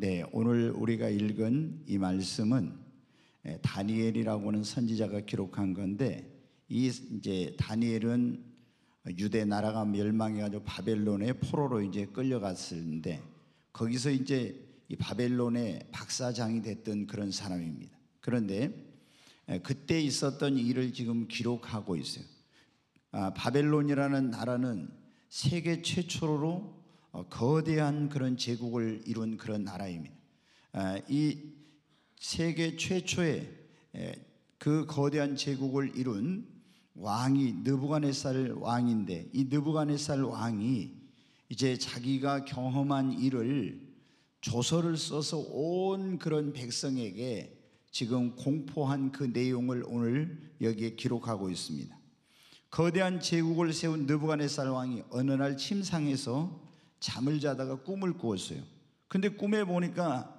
네, 오늘 우리가 읽은 이 말씀은 예, 다니엘이라고 하는 선지자가 기록한 건데 이 이제 다니엘은 유대 나라가 멸망해가지고 바벨론의 포로로 이제 끌려갔을때 거기서 이제 이 바벨론의 박사장이 됐던 그런 사람입니다. 그런데 예, 그때 있었던 일을 지금 기록하고 있어요. 아, 바벨론이라는 나라는 세계 최초로 어, 거대한 그런 제국을 이룬 그런 나라입니다. 어, 이 세계 최초의 그 거대한 제국을 이룬 왕이 느부갓네살 왕인데 이 느부갓네살 왕이 이제 자기가 경험한 일을 조서를 써서 온 그런 백성에게 지금 공포한 그 내용을 오늘 여기에 기록하고 있습니다. 거대한 제국을 세운 느부갓네살 왕이 어느 날 침상에서 잠을 자다가 꿈을 꾸었어요. 근데 꿈에 보니까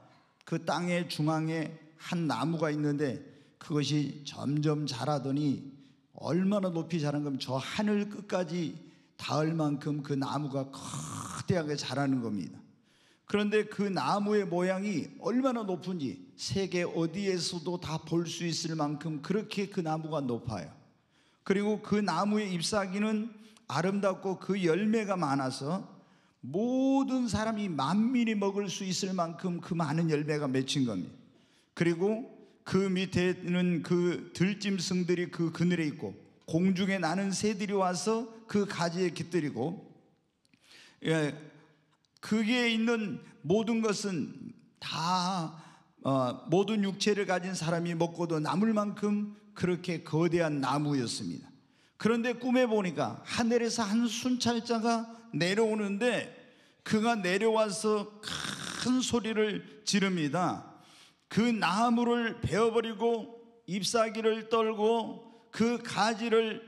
그 땅의 중앙에 한 나무가 있는데 그것이 점점 자라더니 얼마나 높이 자란 거면 저 하늘 끝까지 닿을 만큼 그 나무가 거대하게 자라는 겁니다. 그런데 그 나무의 모양이 얼마나 높은지 세계 어디에서도 다 볼 수 있을 만큼 그렇게 그 나무가 높아요. 그리고 그 나무의 잎사귀는 아름답고 그 열매가 많아서 모든 사람이 만민이 먹을 수 있을 만큼 그 많은 열매가 맺힌 겁니다. 그리고 그 밑에는 그 들짐승들이 그 그늘에 있고 공중에 나는 새들이 와서 그 가지에 깃들이고 예, 그게 있는 모든 것은 다 어, 모든 육체를 가진 사람이 먹고도 남을 만큼 그렇게 거대한 나무였습니다. 그런데 꿈에 보니까 하늘에서 한 순찰자가 내려오는데 그가 내려와서 큰 소리를 지릅니다. 그 나무를 베어버리고 잎사귀를 떨고 그 가지를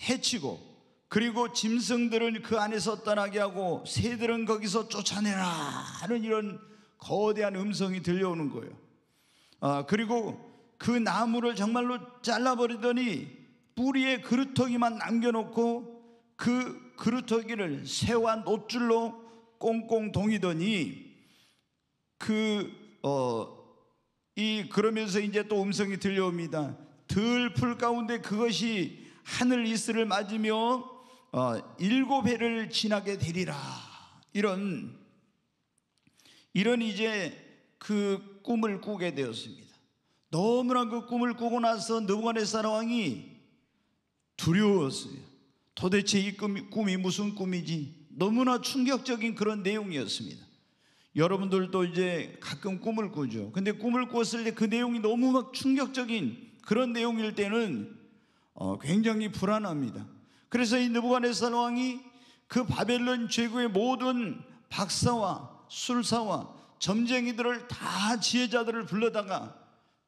해치고 그리고 짐승들은 그 안에서 떠나게 하고 새들은 거기서 쫓아내라 하는 이런 거대한 음성이 들려오는 거예요. 아, 그리고 그 나무를 정말로 잘라버리더니 뿌리에 그루터기만 남겨놓고 그 그루터기를 새와 노줄로 꽁꽁 동이더니 그어이 그러면서 이제 또 음성이 들려옵니다. 들풀 가운데 그것이 하늘 이슬을 맞으며 어, 일곱 해를 지나게 되리라. 이런 이런 이제 그 꿈을 꾸게 되었습니다. 너무나 그 꿈을 꾸고 나서 느부갓네살 왕이 두려웠어요. 도대체 이 꿈이, 꿈이 무슨 꿈이지? 너무나 충격적인 그런 내용이었습니다. 여러분들도 이제 가끔 꿈을 꾸죠. 근데 꿈을 꿨을 때 그 내용이 너무 막 충격적인 그런 내용일 때는 어, 굉장히 불안합니다. 그래서 이 느부갓네살 왕이 그 바벨론 제국의 모든 박사와 술사와 점쟁이들을 다 지혜자들을 불러다가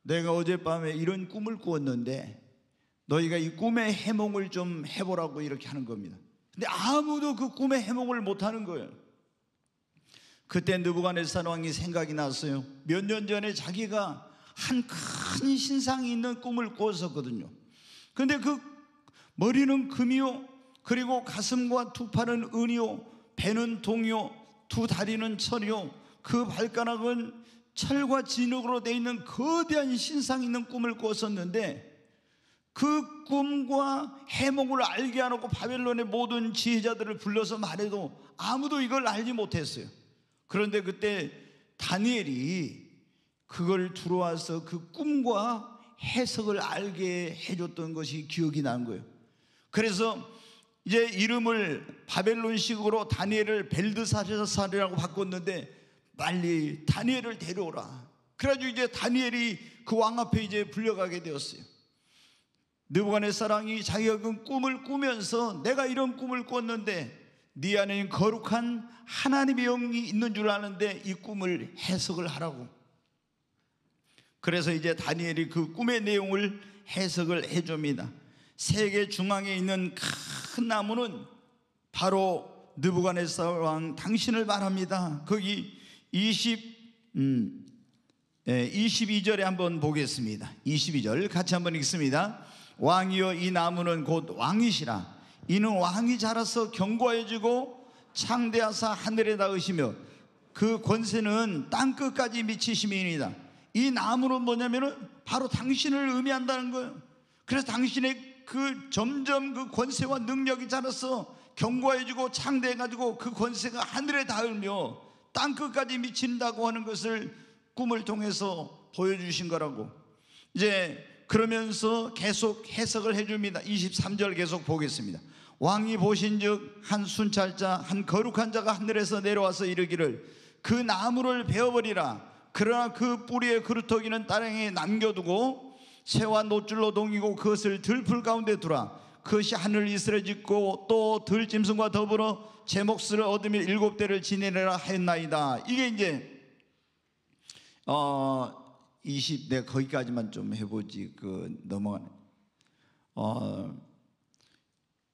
내가 어젯밤에 이런 꿈을 꾸었는데 너희가 이 꿈의 해몽을 좀 해보라고 이렇게 하는 겁니다. 근데 아무도 그 꿈의 해몽을 못하는 거예요. 그때 느부갓네살 왕이 생각이 났어요. 몇 년 전에 자기가 한 큰 신상이 있는 꿈을 꾸었었거든요. 근데 그 머리는 금이요, 그리고 가슴과 두 팔은 은이요, 배는 동이요, 두 다리는 철이요, 그 발가락은 철과 진흙으로 되어 있는 거대한 신상 있는 꿈을 꾸었었는데 그 꿈과 해몽을 알게 하놓고 바벨론의 모든 지혜자들을 불러서 말해도 아무도 이걸 알지 못했어요. 그런데 그때 다니엘이 그걸 들어와서 그 꿈과 해석을 알게 해줬던 것이 기억이 난 거예요. 그래서 이제 이름을 바벨론식으로 다니엘을 벨드사살이라고 바꿨는데 빨리 다니엘을 데려오라. 그래가지고 이제 다니엘이 그 왕 앞에 이제 불려가게 되었어요. 느부간의사랑이 자기가 그 꿈을 꾸면서 내가 이런 꿈을 꿨는데 네안에 거룩한 하나님의 영이 있는 줄 아는데 이 꿈을 해석을 하라고. 그래서 이제 다니엘이 그 꿈의 내용을 해석을 해줍니다. 세계 중앙에 있는 큰 나무는 바로 느부간의사왕 당신을 말합니다. 거기 20 음, 예, 22절에 한번 보겠습니다. 22절 같이 한번 읽습니다. 왕이여 이 나무는 곧 왕이시라 이는 왕이 자라서 경고해지고 창대하사 하늘에 닿으시며 그 권세는 땅 끝까지 미치심이니이다 이 나무는 뭐냐면은 바로 당신을 의미한다는 거예요 그래서 당신의 그 점점 그 권세와 능력이 자라서 경고해주고 창대해가지고 그 권세가 하늘에 닿으며 땅 끝까지 미친다고 하는 것을 꿈을 통해서 보여주신 거라고 이제 그러면서 계속 해석을 해줍니다. 23절 계속 보겠습니다. 왕이 보신즉 한 순찰자 한 거룩한 자가 하늘에서 내려와서 이르기를 그 나무를 베어버리라. 그러나 그 뿌리의 그루터기는 따릉에 남겨두고 새와 노줄로 동이고 그것을 들풀 가운데 두라. 그것이 하늘 이슬에 짓고 또 들짐승과 더불어 제 몫을 얻으며 일곱 대를 지내라 했나이다. 이게 이제 어 20, 내가 거기까지만 좀 해보지, 그, 넘어가는 어,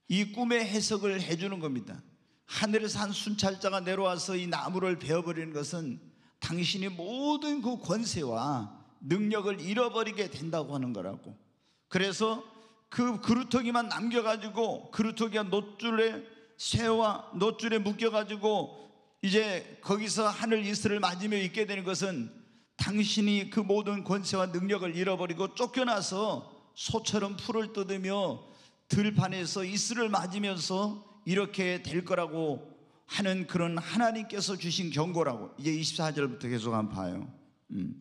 이 꿈의 해석을 해주는 겁니다. 하늘에서 한 순찰자가 내려와서 이 나무를 베어버리는 것은 당신이 모든 그 권세와 능력을 잃어버리게 된다고 하는 거라고. 그래서 그 그루터기만 남겨가지고 그루터기가 노줄에 쇠와 노줄에 묶여가지고 이제 거기서 하늘 이슬을 맞으며 있게 되는 것은 당신이 그 모든 권세와 능력을 잃어버리고 쫓겨나서 소처럼 풀을 뜯으며 들판에서 이슬을 맞으면서 이렇게 될 거라고 하는 그런 하나님께서 주신 경고라고 이제 24절부터 계속 한번 봐요. 음.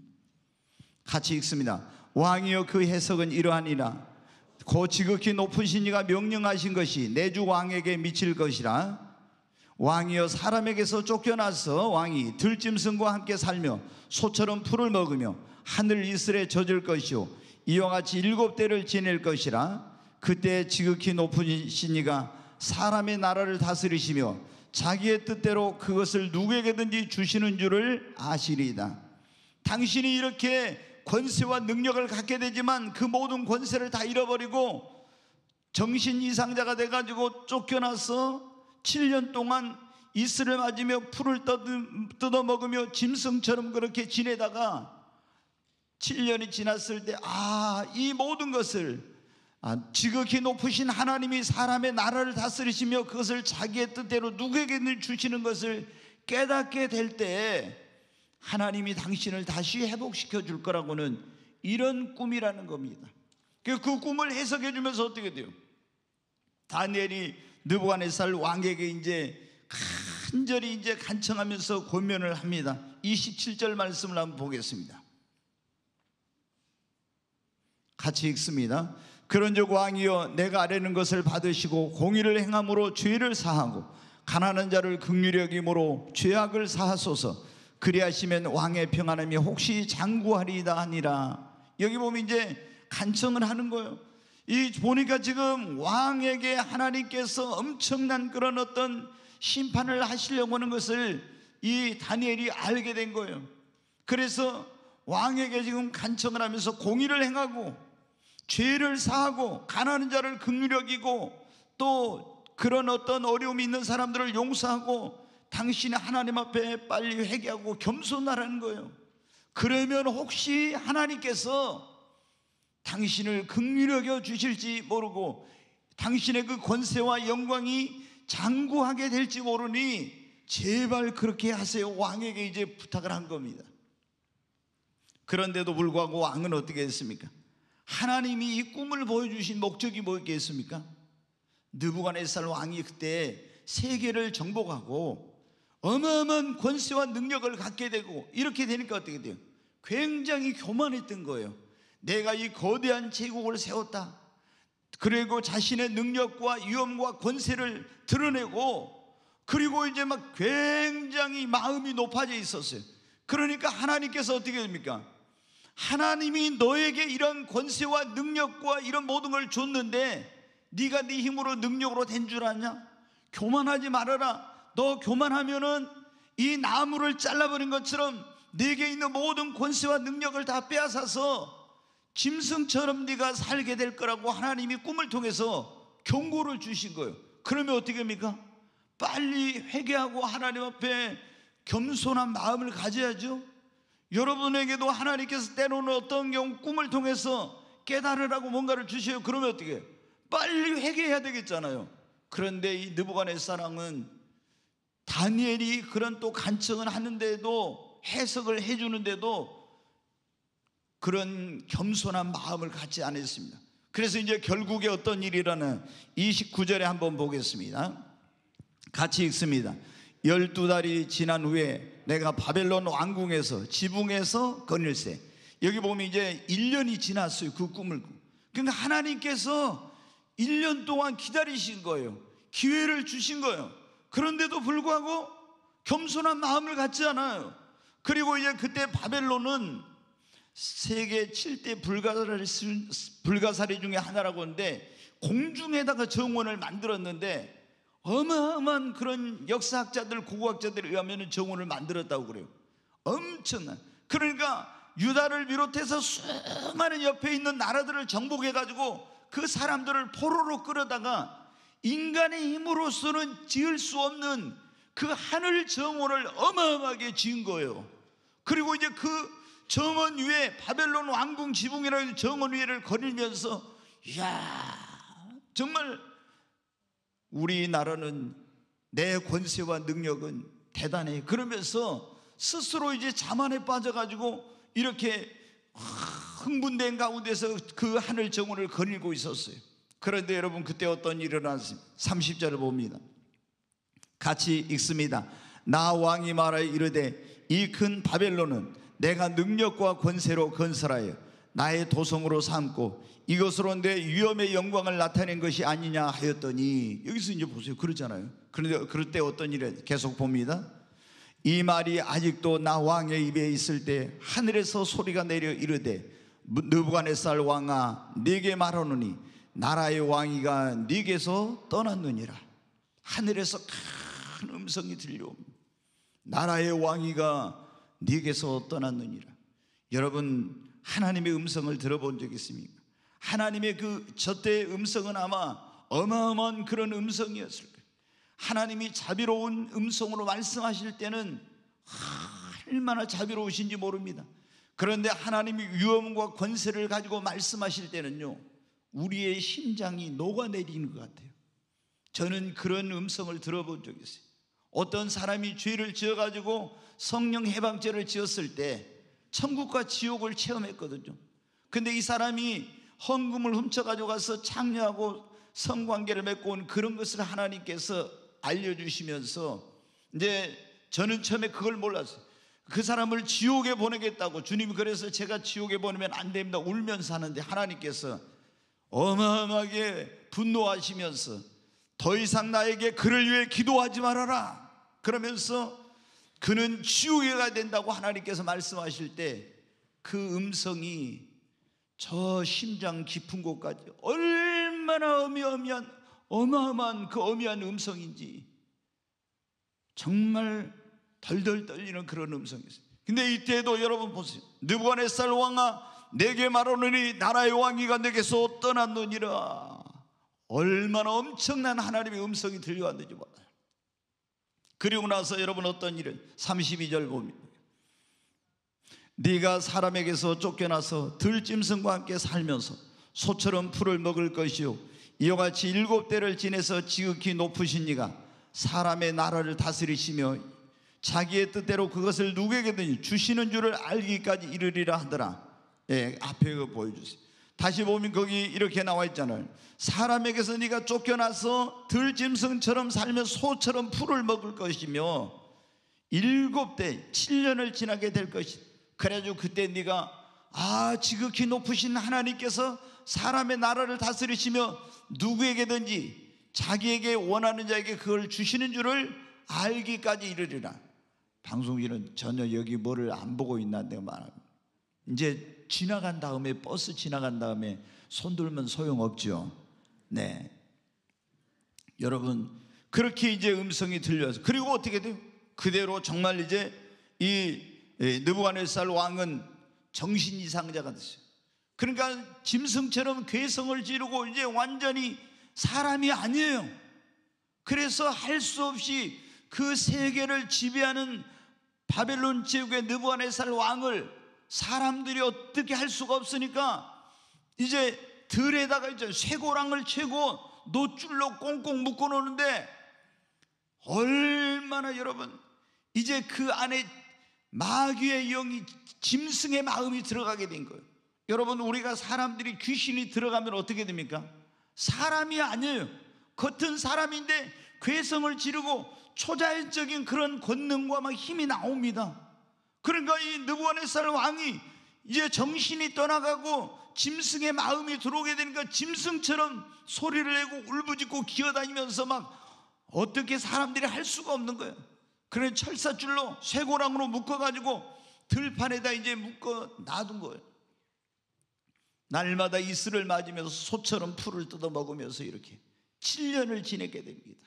같이 읽습니다. 왕이여 그 해석은 이러하니라. 고 지극히 높으신 이가 명령하신 것이 내주 왕에게 미칠 것이라. 왕이여 사람에게서 쫓겨나서 왕이 들짐승과 함께 살며 소처럼 풀을 먹으며 하늘 이슬에 젖을 것이요 이와 같이 일곱 대를 지낼 것이라 그때 지극히 높은 신이가 사람의 나라를 다스리시며 자기의 뜻대로 그것을 누구에게든지 주시는 줄을 아시리이다 당신이 이렇게 권세와 능력을 갖게 되지만 그 모든 권세를 다 잃어버리고 정신 이상자가 돼가지고 쫓겨나서 7년 동안 이슬을 맞으며 풀을 뜯어먹으며 짐승처럼 그렇게 지내다가 7년이 지났을 때, 아, 이 모든 것을 아, 지극히 높으신 하나님이 사람의 나라를 다스리시며 그것을 자기의 뜻대로 누구에게 주시는 것을 깨닫게 될 때 하나님이 당신을 다시 회복시켜 줄 거라고는 이런 꿈이라는 겁니다. 그, 그 꿈을 해석해 주면서 어떻게 돼요? 다니엘이 느부갓네살 왕에게 이제 간절히 이제 간청하면서 고면을 합니다. 27절 말씀을 한번 보겠습니다. 같이 읽습니다. 그런즉 왕이여 내가 아뢰는 것을 받으시고 공의를 행함으로 죄를 사하고 가난한 자를 극률히 여김으로 죄악을 사하소서. 그리하시면 왕의 평안함이 혹시 장구하리이다 하니라. 여기 보면 이제 간청을 하는 거예요. 이 보니까 지금 왕에게 하나님께서 엄청난 그런 어떤 심판을 하시려고 하는 것을 이 다니엘이 알게 된 거예요. 그래서 왕에게 지금 간청을 하면서 공의를 행하고 죄를 사하고 가난한 자를 극휼히 여기고 또 그런 어떤 어려움이 있는 사람들을 용서하고 당신이 하나님 앞에 빨리 회개하고 겸손하라는 거예요. 그러면 혹시 하나님께서 당신을 긍휼히 여겨 주실지 모르고 당신의 그 권세와 영광이 장구하게 될지 모르니 제발 그렇게 하세요. 왕에게 이제 부탁을 한 겁니다. 그런데도 불구하고 왕은 어떻게 했습니까? 하나님이 이 꿈을 보여주신 목적이 뭐였겠습니까? 느부갓네살 왕이 그때 세계를 정복하고 어마어마한 권세와 능력을 갖게 되고 이렇게 되니까 어떻게 돼요? 굉장히 교만했던 거예요. 내가 이 거대한 제국을 세웠다. 그리고 자신의 능력과 위엄과 권세를 드러내고 그리고 이제 막 굉장히 마음이 높아져 있었어요. 그러니까 하나님께서 어떻게 됩니까? 하나님이 너에게 이런 권세와 능력과 이런 모든 걸 줬는데 네가 네 힘으로 능력으로 된 줄 아냐? 교만하지 말아라. 너 교만하면은 이 나무를 잘라버린 것처럼 네게 있는 모든 권세와 능력을 다 빼앗아서 짐승처럼 네가 살게 될 거라고 하나님이 꿈을 통해서 경고를 주신 거예요. 그러면 어떻게 합니까? 빨리 회개하고 하나님 앞에 겸손한 마음을 가져야죠. 여러분에게도 하나님께서 때로는 어떤 경우 꿈을 통해서 깨달으라고 뭔가를 주셔요. 그러면 어떻게 해요? 빨리 회개해야 되겠잖아요. 그런데 이 느부간의 사랑은 다니엘이 그런 또 간청을 하는데도 해석을 해주는데도 그런 겸손한 마음을 갖지 않았습니다. 그래서 이제 결국에 어떤 일이라는 29절에 한번 보겠습니다. 같이 읽습니다. 12달이 지난 후에 내가 바벨론 왕궁에서 지붕에서 거닐세. 여기 보면 이제 1년이 지났어요. 그 꿈을. 그러니까 하나님께서 1년 동안 기다리신 거예요. 기회를 주신 거예요. 그런데도 불구하고 겸손한 마음을 갖지 않아요. 그리고 이제 그때 바벨론은 세계 7대 불가사리, 불가사리 중에 하나라고 하는데 공중에다가 정원을 만들었는데 어마어마한 그런 역사학자들, 고고학자들에 의하면 정원을 만들었다고 그래요. 엄청난. 그러니까 유다를 비롯해서 수많은 옆에 있는 나라들을 정복해가지고 그 사람들을 포로로 끌어다가 인간의 힘으로서는 지을 수 없는 그 하늘 정원을 어마어마하게 지은 거예요. 그리고 이제 그 정원 위에 바벨론 왕궁 지붕이라는 정원 위를 거닐면서 이야 정말 우리나라는 내 권세와 능력은 대단해 그러면서 스스로 이제 자만에 빠져가지고 이렇게 흥분된 가운데서 그 하늘 정원을 거닐고 있었어요 그런데 여러분 그때 어떤 일이 일어났습니 30절을 봅니다 같이 읽습니다 나 왕이 말하여 이르되 이 큰 바벨론은 내가 능력과 권세로 건설하여 나의 도성으로 삼고 이것으로 내 위엄의 영광을 나타낸 것이 아니냐 하였더니 여기서 이제 보세요 그러잖아요 그런데 그럴 때 어떤 일에 계속 봅니다 이 말이 아직도 나 왕의 입에 있을 때 하늘에서 소리가 내려 이르되 느부간네살 왕아 네게 말하노니 나라의 왕이가 네게서 떠났느니라 하늘에서 큰 음성이 들려옵니다 나라의 왕이가 네게서 떠났느니라. 여러분 하나님의 음성을 들어본 적 있습니까? 하나님의 그 저때의 음성은 아마 어마어마한 그런 음성이었을 거예요. 하나님이 자비로운 음성으로 말씀하실 때는 얼마나 자비로우신지 모릅니다. 그런데 하나님이 위엄과 권세를 가지고 말씀하실 때는요, 우리의 심장이 녹아내리는 것 같아요. 저는 그런 음성을 들어본 적이 있어요. 어떤 사람이 죄를 지어가지고 성령 해방죄를 지었을 때 천국과 지옥을 체험했거든요. 근데 이 사람이 헌금을 훔쳐 가져가서 창녀하고 성관계를 맺고 온 그런 것을 하나님께서 알려주시면서 이제 저는 처음에 그걸 몰랐어요. 그 사람을 지옥에 보내겠다고 주님이 그래서 제가 지옥에 보내면 안 됩니다. 울면서 하는데 하나님께서 어마어마하게 분노하시면서 더 이상 나에게 그를 위해 기도하지 말아라. 그러면서 그는 지옥에 가 된다고 하나님께서 말씀하실 때 그 음성이 저 심장 깊은 곳까지 얼마나 어마어마한, 어마어마한 그 어미한 음성인지 정말 덜덜 떨리는 그런 음성이었어요. 근데 이때도 여러분 보세요. 느부갓네살 왕아 내게 말하노니 나라의 왕이가 내게서 떠났느니라. 얼마나 엄청난 하나님의 음성이 들려왔는지 몰요 그리고 나서 여러분 어떤 일은 32절 봅니다. 네가 사람에게서 쫓겨나서 들짐승과 함께 살면서 소처럼 풀을 먹을 것이요 이와 같이 일곱 대를 지내서 지극히 높으신 이가 사람의 나라를 다스리시며 자기의 뜻대로 그것을 누구에게든 주시는 줄을 알기까지 이르리라 하더라. 예, 앞에 보여주세요. 다시 보면 거기 이렇게 나와 있잖아요. 사람에게서 네가 쫓겨나서 들짐승처럼 살며 소처럼 풀을 먹을 것이며 일곱 대 7년을 지나게 될것이 그래가지고 그때 네가 아 지극히 높으신 하나님께서 사람의 나라를 다스리시며 누구에게든지 자기에게 원하는 자에게 그걸 주시는 줄을 알기까지 이르리라. 방송진은 전혀 여기 뭐를 안 보고 있나 내가 말합니다. 이제 지나간 다음에 버스 지나간 다음에 손들면 소용없죠. 네. 여러분 그렇게 이제 음성이 들려서 그리고 어떻게 돼요? 그대로 정말 이제 이 느부갓네살 왕은 정신 이상자가 됐어요. 그러니까 짐승처럼 괴성을 지르고 이제 완전히 사람이 아니에요. 그래서 할 수 없이 그 세계를 지배하는 바벨론 제국의 느부갓네살 왕을 사람들이 어떻게 할 수가 없으니까 이제 들에다가 이제 쇠고랑을 채고 노줄로 꽁꽁 묶어 놓는데 얼마나 여러분 이제 그 안에 마귀의 영이 짐승의 마음이 들어가게 된 거예요. 여러분 우리가 사람들이 귀신이 들어가면 어떻게 됩니까? 사람이 아니에요. 겉은 사람인데 괴성을 지르고 초자연적인 그런 권능과 막 힘이 나옵니다. 그러니까 이 느부갓네살 왕이 이제 정신이 떠나가고 짐승의 마음이 들어오게 되니까 그 짐승처럼 소리를 내고 울부짖고 기어다니면서 막 어떻게 사람들이 할 수가 없는 거예요. 그래 철사줄로 쇠고랑으로 묶어가지고 들판에다 이제 묶어 놔둔 거예요. 날마다 이슬을 맞으면서 소처럼 풀을 뜯어먹으면서 이렇게 7년을 지내게 됩니다.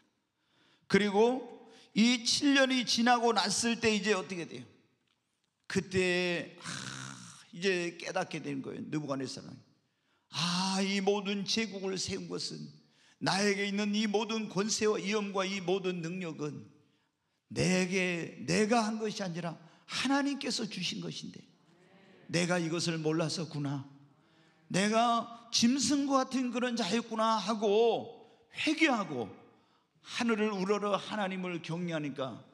그리고 이 7년이 지나고 났을 때 이제 어떻게 돼요? 그때 아, 이제 깨닫게 된 거예요. 느부갓네살은 아, 이 모든 제국을 세운 것은 나에게 있는 이 모든 권세와 이엄과 이 모든 능력은 내게 내가 한 것이 아니라 하나님께서 주신 것인데 내가 이것을 몰라서구나. 내가 짐승과 같은 그런 자였구나 하고 회개하고 하늘을 우러러 하나님을 경외하니까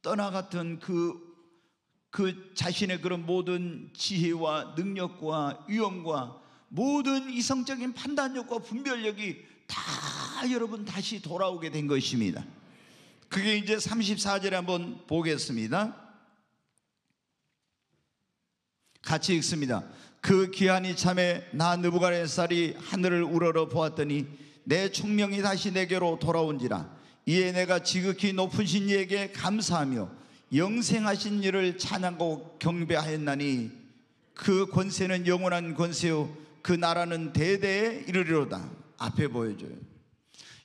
떠나 같은 그그 자신의 그런 모든 지혜와 능력과 위험과 모든 이성적인 판단력과 분별력이 다 여러분 다시 돌아오게 된 것입니다. 그게 이제 34절에 한번 보겠습니다. 같이 읽습니다. 그 귀한이 참에 나 느부갓네살이 하늘을 우러러 보았더니 내 총명이 다시 내게로 돌아온지라 이에 내가 지극히 높으신 이에게 감사하며 영생하신 이를 찬양하고 경배하였나니 그 권세는 영원한 권세요 그 나라는 대대에 이르리로다 앞에 보여줘요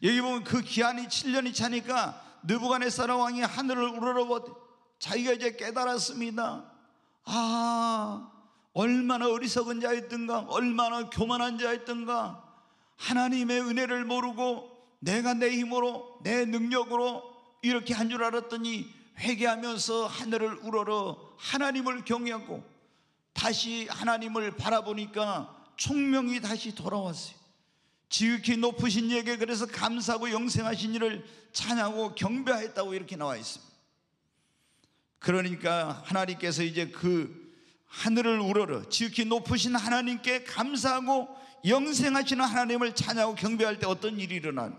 여기 보면 그 기한이 7년이 차니까 느부갓네살 왕이 하늘을 우러러 자기가 이제 깨달았습니다 아 얼마나 어리석은 자였던가 얼마나 교만한 자였던가 하나님의 은혜를 모르고 내가 내 힘으로 내 능력으로 이렇게 한 줄 알았더니 회개하면서 하늘을 우러러 하나님을 경외하고 다시 하나님을 바라보니까 총명이 다시 돌아왔어요. 지극히 높으신 이에게 그래서 감사하고 영생하신 이를 찬양하고 경배했다고 이렇게 나와 있습니다. 그러니까 하나님께서 이제 그 하늘을 우러러 지극히 높으신 하나님께 감사하고 영생하시는 하나님을 찬양하고 경배할 때 어떤 일이 일어난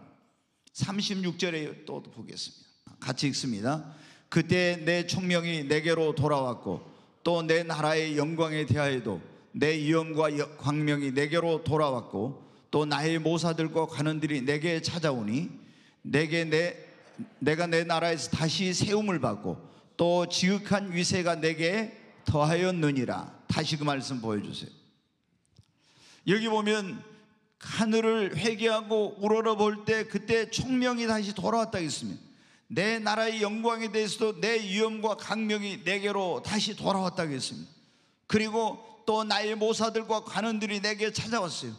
36절에 또 보겠습니다. 같이 읽습니다. 그때 내 총명이 내게로 돌아왔고 또 내 나라의 영광에 대하여도 내 위엄과 광명이 내게로 돌아왔고 또 나의 모사들과 관원들이 내게 찾아오니 내게 내 내가 내 나라에서 다시 세움을 받고 또 지극한 위세가 내게 더하였느니라. 다시 그 말씀 보여주세요. 여기 보면 하늘을 회개하고 우러러 볼 때 그때 총명이 다시 돌아왔다 했습니다. 내 나라의 영광에 대해서도 내 위엄과 강명이 내게로 다시 돌아왔다고 했습니다. 그리고 또 나의 모사들과 관원들이 내게 찾아왔어요.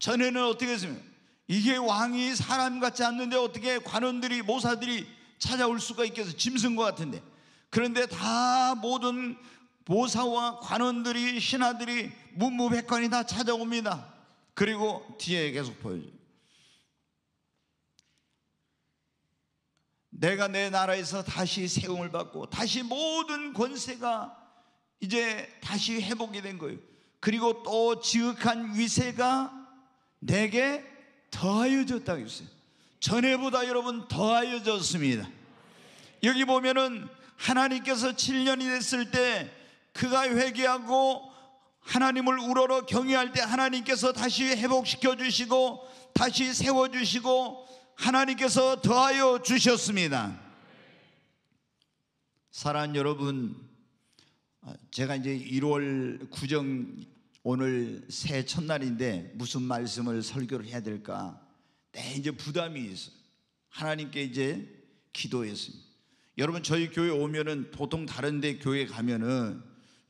전에는 어떻게 했습니까? 이게 왕이 사람 같지 않는데 어떻게 관원들이 모사들이 찾아올 수가 있겠어? 짐승과 같은데. 그런데 다 모든 모사와 관원들이 신하들이 문무백관이 다 찾아옵니다. 그리고 뒤에 계속 보여줘요. 내가 내 나라에서 다시 세움을 받고 다시 모든 권세가 이제 다시 회복이 된 거예요. 그리고 또 지극한 위세가 내게 더하여졌다고 했어요. 전에보다 여러분 더하여졌습니다. 여기 보면은 하나님께서 7년이 됐을 때 그가 회개하고 하나님을 우러러 경외할 때 하나님께서 다시 회복시켜 주시고 다시 세워 주시고 하나님께서 더하여 주셨습니다. 사랑 여러분, 제가 이제 1월 구정 오늘 새 첫날인데 무슨 말씀을 설교를 해야 될까? 네, 이제 부담이 있어요. 하나님께 이제 기도했습니다. 여러분 저희 교회 오면은 보통 다른데 교회 가면은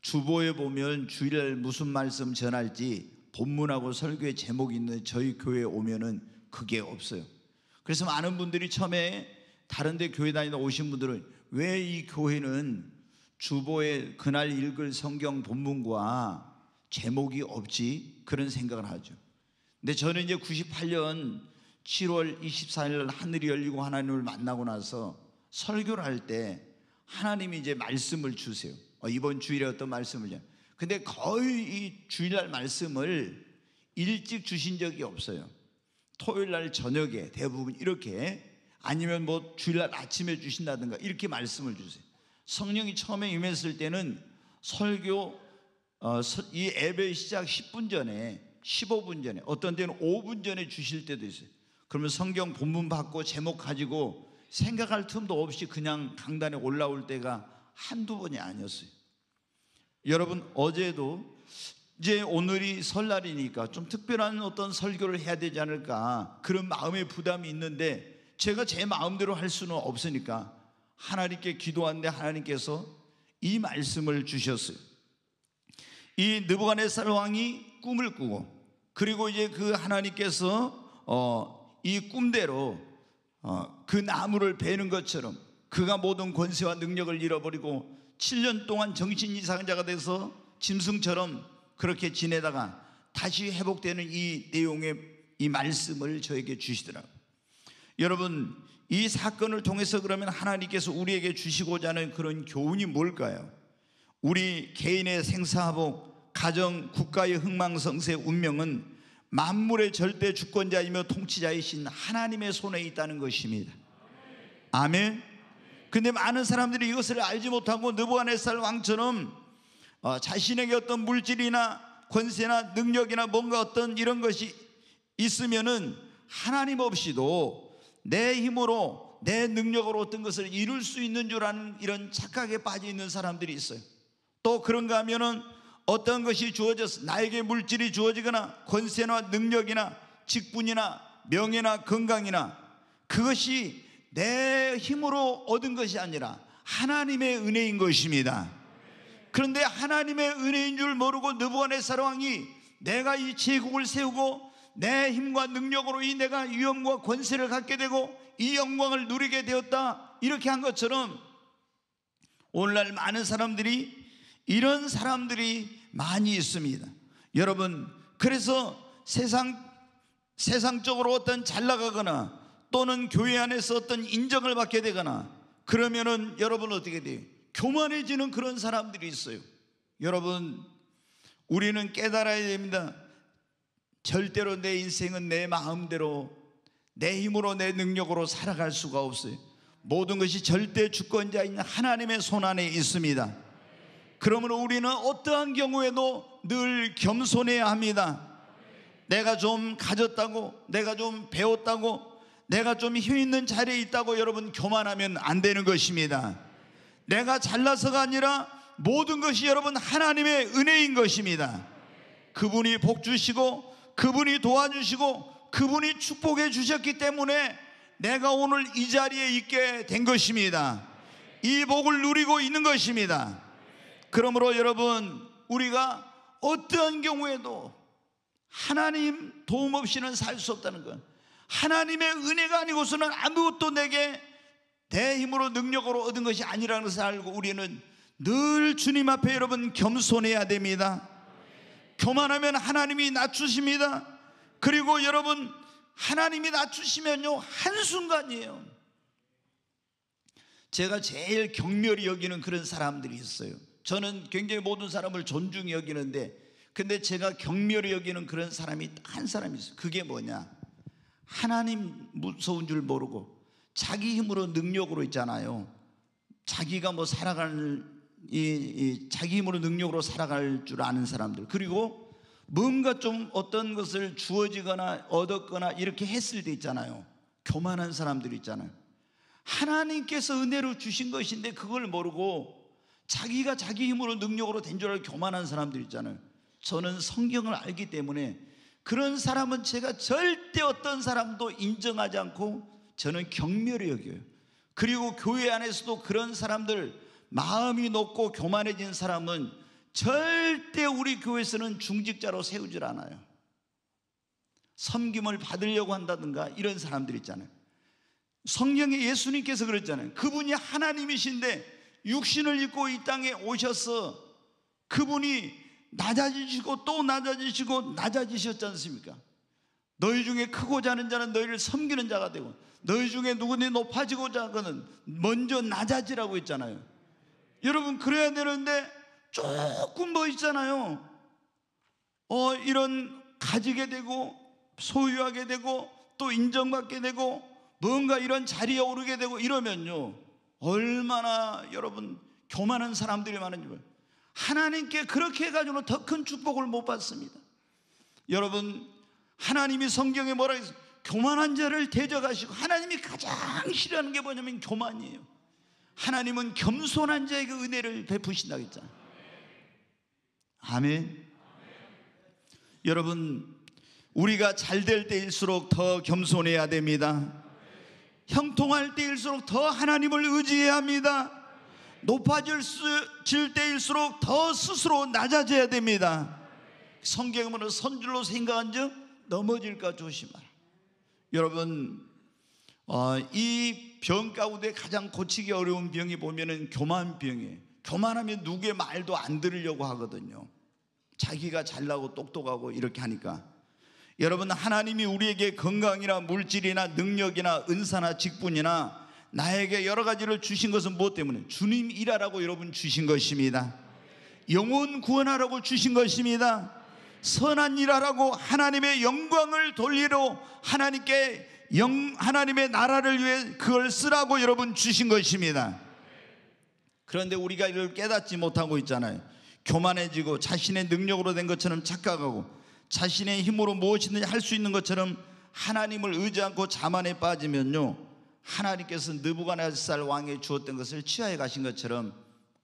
주보에 보면 주일날 무슨 말씀 전할지 본문하고 설교의 제목이 있는 저희 교회 오면은 그게 없어요. 그래서 많은 분들이 처음에 다른 데 교회 다니다 오신 분들은 왜 이 교회는 주보에 그날 읽을 성경 본문과 제목이 없지? 그런 생각을 하죠. 근데 저는 이제 98년 7월 24일 하늘이 열리고 하나님을 만나고 나서 설교를 할 때 하나님이 이제 말씀을 주세요. 어, 이번 주일에 어떤 말씀을 요 근데 거의 이 주일날 말씀을 일찍 주신 적이 없어요. 토요일 날 저녁에 대부분 이렇게 아니면 뭐 주일날 아침에 주신다든가 이렇게 말씀을 주세요. 성령이 처음에 임했을 때는 설교 어, 이 예배 시작 10분 전에 15분 전에 어떤 때는 5분 전에 주실 때도 있어요. 그러면 성경 본문 받고 제목 가지고 생각할 틈도 없이 그냥 강단에 올라올 때가 한두 번이 아니었어요. 여러분 어제도 이제 오늘이 설날이니까 좀 특별한 어떤 설교를 해야 되지 않을까 그런 마음의 부담이 있는데 제가 제 마음대로 할 수는 없으니까 하나님께 기도하는데 하나님께서 이 말씀을 주셨어요. 이 느부갓네살 왕이 꿈을 꾸고 그리고 이제 그 하나님께서 어, 이 꿈대로 어, 그 나무를 베는 것처럼 그가 모든 권세와 능력을 잃어버리고 7년 동안 정신 이상자가 돼서 짐승처럼 그렇게 지내다가 다시 회복되는 이 내용의 이 말씀을 저에게 주시더라고요. 여러분, 이 사건을 통해서 그러면 하나님께서 우리에게 주시고자 하는 그런 교훈이 뭘까요? 우리 개인의 생사하복, 가정, 국가의 흥망성쇠 운명은 만물의 절대 주권자이며 통치자이신 하나님의 손에 있다는 것입니다. 아멘. 근데 많은 사람들이 이것을 알지 못하고 느부갓네살 왕처럼 어, 자신에게 어떤 물질이나 권세나 능력이나 뭔가 어떤 이런 것이 있으면은 하나님 없이도 내 힘으로 내 능력으로 어떤 것을 이룰 수 있는 줄 아는 이런 착각에 빠져 있는 사람들이 있어요. 또 그런가 하면은 어떤 것이 주어져서 나에게 물질이 주어지거나 권세나 능력이나 직분이나 명예나 건강이나 그것이 내 힘으로 얻은 것이 아니라 하나님의 은혜인 것입니다. 그런데 하나님의 은혜인 줄 모르고 느부갓네살 왕이 내가 이 제국을 세우고 내 힘과 능력으로 이 내가 위엄과 권세를 갖게 되고 이 영광을 누리게 되었다 이렇게 한 것처럼 오늘날 많은 사람들이 이런 사람들이 많이 있습니다. 여러분 그래서 세상 세상적으로 어떤 잘 나가거나 또는 교회 안에서 어떤 인정을 받게 되거나 그러면은 여러분 어떻게 돼요? 교만해지는 그런 사람들이 있어요. 여러분, 우리는 깨달아야 됩니다. 절대로 내 인생은 내 마음대로, 내 힘으로, 내 능력으로 살아갈 수가 없어요. 모든 것이 절대 주권자인 하나님의 손 안에 있습니다. 그러므로 우리는 어떠한 경우에도 늘 겸손해야 합니다. 내가 좀 가졌다고, 내가 좀 배웠다고, 내가 좀 힘 있는 자리에 있다고 여러분 교만하면 안 되는 것입니다. 내가 잘나서가 아니라 모든 것이 여러분 하나님의 은혜인 것입니다. 그분이 복 주시고 그분이 도와주시고 그분이 축복해 주셨기 때문에 내가 오늘 이 자리에 있게 된 것입니다. 이 복을 누리고 있는 것입니다. 그러므로 여러분 우리가 어떠한 경우에도 하나님 도움 없이는 살 수 없다는 것. 하나님의 은혜가 아니고서는 아무것도 내게 대 힘으로 능력으로 얻은 것이 아니라는 것을 알고 우리는 늘 주님 앞에 여러분 겸손해야 됩니다. 교만하면 하나님이 낮추십니다. 그리고 여러분 하나님이 낮추시면요 한순간이에요. 제가 제일 경멸히 여기는 그런 사람들이 있어요. 저는 굉장히 모든 사람을 존중히 여기는데 근데 제가 경멸히 여기는 그런 사람이 한 사람이 있어요. 그게 뭐냐? 하나님 무서운 줄 모르고 자기 힘으로 능력으로 있잖아요. 자기가 뭐 살아갈 이, 이, 자기 힘으로 능력으로 살아갈 줄 아는 사람들 그리고 뭔가 좀 어떤 것을 주어지거나 얻었거나 이렇게 했을 때 있잖아요. 교만한 사람들 있잖아요. 하나님께서 은혜로 주신 것인데 그걸 모르고 자기가 자기 힘으로 능력으로 된 줄 알고 교만한 사람들 있잖아요. 저는 성경을 알기 때문에 그런 사람은 제가 절대 어떤 사람도 인정하지 않고 저는 경멸히 여겨요. 그리고 교회 안에서도 그런 사람들, 마음이 높고 교만해진 사람은 절대 우리 교회에서는 중직자로 세우질 않아요. 섬김을 받으려고 한다든가 이런 사람들 있잖아요. 성경에 예수님께서 그랬잖아요. 그분이 하나님이신데 육신을 입고 이 땅에 오셔서 그분이 낮아지시고 또 낮아지시고 낮아지셨지 않습니까? 너희 중에 크고자 는 자는 너희를 섬기는 자가 되고 너희 중에 누구니 높아지고자 하는 먼저 낮아지라고 했잖아요. 여러분 그래야 되는데 조금 뭐 있잖아요. 어 이런 가지게 되고 소유하게 되고 또 인정받게 되고 뭔가 이런 자리에 오르게 되고 이러면요. 얼마나 여러분 교만한 사람들이 많은지 몰라요. 하나님께 그렇게 해가지고는 더큰 축복을 못 받습니다. 여러분 하나님이 성경에 뭐라 했어요? 교만한 자를 대적하시고 하나님이 가장 싫어하는 게 뭐냐면 교만이에요. 하나님은 겸손한 자에게 그 은혜를 베푸신다고 했잖아요. 아멘. 여러분, 우리가 잘 될 때일수록 더 겸손해야 됩니다. 형통할 때일수록 더 하나님을 의지해야 합니다. 높아질 수, 질 때일수록 더 스스로 낮아져야 됩니다. 성경으로 선줄로 생각한 즉 넘어질까 조심하라. 여러분, 어, 이 병 가운데 가장 고치기 어려운 병이 보면은 교만병이에요. 교만하면 누구의 말도 안 들으려고 하거든요. 자기가 잘나고 똑똑하고 이렇게 하니까. 여러분, 하나님이 우리에게 건강이나 물질이나 능력이나 은사나 직분이나 나에게 여러 가지를 주신 것은 무엇 때문에? 주님 일하라고 여러분 주신 것입니다. 영혼 구원하라고 주신 것입니다. 선한 일하라고 하나님의 영광을 돌리러 하나님께 영, 하나님의 나라를 위해 그걸 쓰라고 여러분 주신 것입니다. 그런데 우리가 이를 깨닫지 못하고 있잖아요. 교만해지고 자신의 능력으로 된 것처럼 착각하고 자신의 힘으로 무엇이든지 할 수 있는 것처럼 하나님을 의지않고 자만에 빠지면요. 하나님께서 느부갓네살 왕에 주었던 것을 취하해 가신 것처럼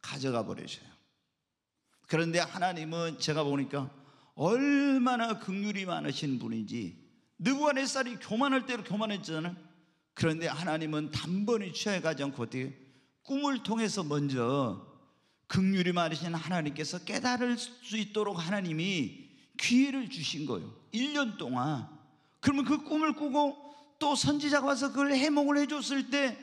가져가 버리셔요. 그런데 하나님은 제가 보니까 얼마나 극률이 많으신 분인지 느부한네쌀이 교만할 때로 교만했잖아요. 그런데 하나님은 단번에 취해가지 않고 어떻게 꿈을 통해서 먼저 극률이 많으신 하나님께서 깨달을 수 있도록 하나님이 기회를 주신 거예요. 1년 동안. 그러면 그 꿈을 꾸고 또 선지자가 와서 그걸 해몽을 해줬을 때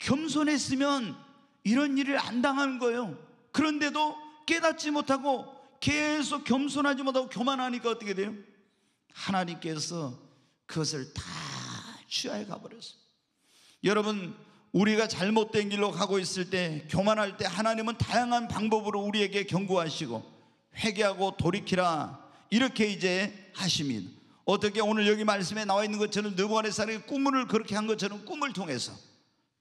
겸손했으면 이런 일을 안당하 거예요. 그런데도 깨닫지 못하고 계속 겸손하지 못하고 교만하니까 어떻게 돼요? 하나님께서 그것을 다 취하해 가버렸어요. 여러분, 우리가 잘못된 길로 가고 있을 때, 교만할 때 하나님은 다양한 방법으로 우리에게 경고하시고, 회개하고 돌이키라. 이렇게 이제 하십니다. 어떻게 오늘 여기 말씀에 나와 있는 것처럼 느부간의 사이 꿈을 그렇게 한 것처럼 꿈을 통해서,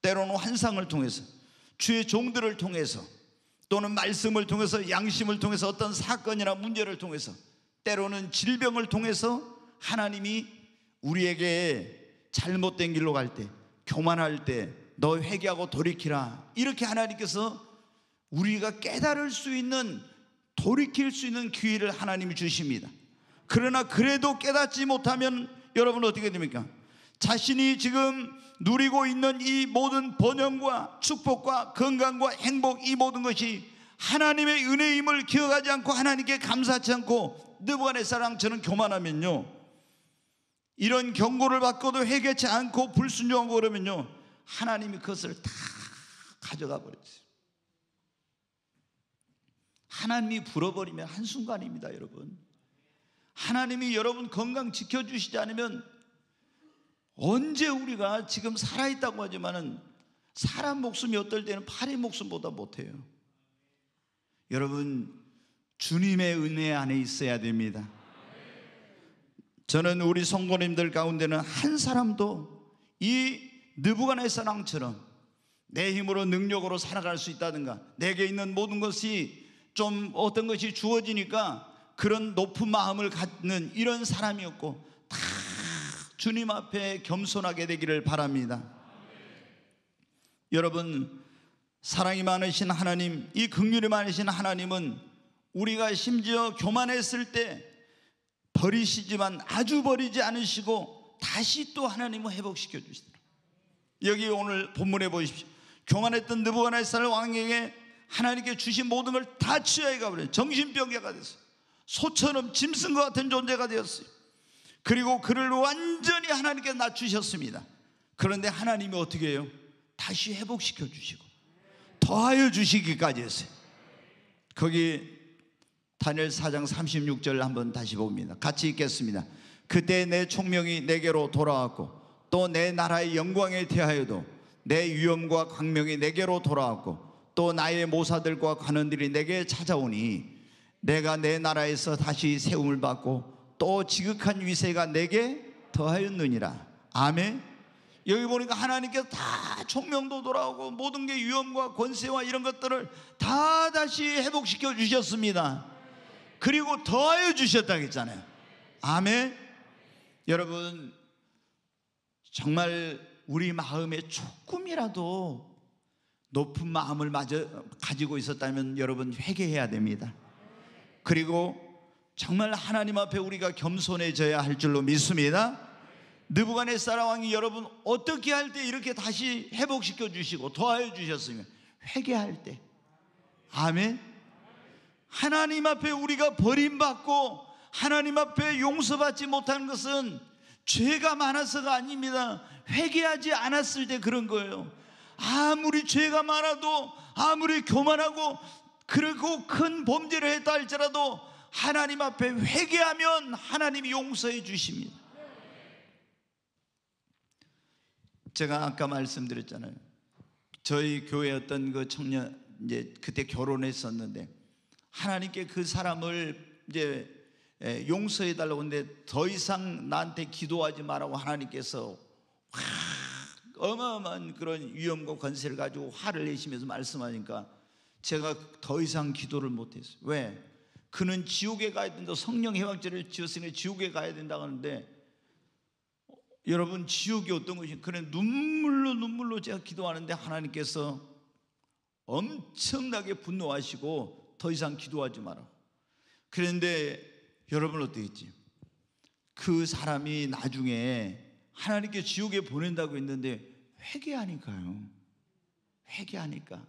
때로는 환상을 통해서, 주의 종들을 통해서, 또는 말씀을 통해서 양심을 통해서 어떤 사건이나 문제를 통해서 때로는 질병을 통해서 하나님이 우리에게 잘못된 길로 갈 때, 교만할 때, 너 회개하고 돌이키라. 이렇게 하나님께서 우리가 깨달을 수 있는, 돌이킬 수 있는 기회를 하나님이 주십니다. 그러나 그래도 깨닫지 못하면 여러분 어떻게 됩니까? 자신이 지금 누리고 있는 이 모든 번영과 축복과 건강과 행복 이 모든 것이 하나님의 은혜임을 기억하지 않고 하나님께 감사하지 않고 느부갓네사랑 저는 교만하면요 이런 경고를 받고도 회개치 않고 불순종하고 그러면요 하나님이 그것을 다 가져가 버리지 하나님이 불어버리면 한순간입니다 여러분 하나님이 여러분 건강 지켜주시지 않으면 언제 우리가 지금 살아있다고 하지만은 사람 목숨이 어떨 때는 파리 목숨보다 못해요. 여러분, 주님의 은혜 안에 있어야 됩니다. 저는 우리 성도님들 가운데는 한 사람도 이 느부간의 왕처럼 내 힘으로 능력으로 살아갈 수 있다든가 내게 있는 모든 것이 좀 어떤 것이 주어지니까 그런 높은 마음을 갖는 이런 사람이었고 주님 앞에 겸손하게 되기를 바랍니다. 여러분, 사랑이 많으신 하나님, 이 긍휼이 많으신 하나님은 우리가 심지어 교만했을 때 버리시지만 아주 버리지 않으시고 다시 또 하나님을 회복시켜 주시더라. 여기 오늘 본문에 보십시오. 교만했던 느부갓네살 왕에게 하나님께 주신 모든 걸 다 취하해가 버려 정신병자가 됐어요. 소처럼 짐승과 같은 존재가 되었어요. 그리고 그를 완전히 하나님께 낮추셨습니다. 그런데 하나님이 어떻게 해요? 다시 회복시켜 주시고 더하여 주시기까지 했어요. 거기 다니엘 4장 36절 한번 다시 봅니다. 같이 읽겠습니다. 그때 내 총명이 내게로 돌아왔고 또 내 나라의 영광에 대하여도 내 위엄과 광명이 내게로 돌아왔고 또 나의 모사들과 관원들이 내게 찾아오니 내가 내 나라에서 다시 세움을 받고 또 지극한 위세가 내게 더하였느니라. 아멘. 여기 보니까 하나님께서 다 총명도 돌아오고 모든 게 위험과 권세와 이런 것들을 다 다시 회복시켜 주셨습니다. 그리고 더하여 주셨다고 했잖아요. 아멘. 여러분, 정말 우리 마음에 조금이라도 높은 마음을 가지고 있었다면 여러분 회개해야 됩니다. 그리고 정말 하나님 앞에 우리가 겸손해져야 할 줄로 믿습니다. 느부간의사라 왕이 여러분 어떻게 할 때 이렇게 다시 회복시켜 주시고 도와여 주셨으면 회개할 때 아멘 하나님 앞에 우리가 버림받고 하나님 앞에 용서받지 못한 것은 죄가 많아서가 아닙니다 회개하지 않았을 때 그런 거예요 아무리 죄가 많아도 아무리 교만하고 그리고 큰 범죄를 했다 할지라도 하나님 앞에 회개하면 하나님이 용서해 주십니다. 제가 아까 말씀드렸잖아요. 저희 교회 어떤 그 청년 이제 그때 결혼했었는데 하나님께 그 사람을 이제 예, 용서해 달라고 했데더 이상 나한테 기도하지 말라고 하나님께서 어마어마한 그런 위험과 권세를 가지고 화를 내시면서 말씀하니까 제가 더 이상 기도를 못했어요. 왜? 그는 지옥에 가야 된다. 성령 해방제를 지었으니 지옥에 가야 된다 하는데 여러분 지옥이 어떤 것인가? 그래 눈물로 눈물로 제가 기도하는데 하나님께서 엄청나게 분노하시고 더 이상 기도하지 마라. 그런데 여러분 어떻게 지그 사람이 나중에 하나님께 지옥에 보낸다고 했는데 회개하니까요. 회개하니까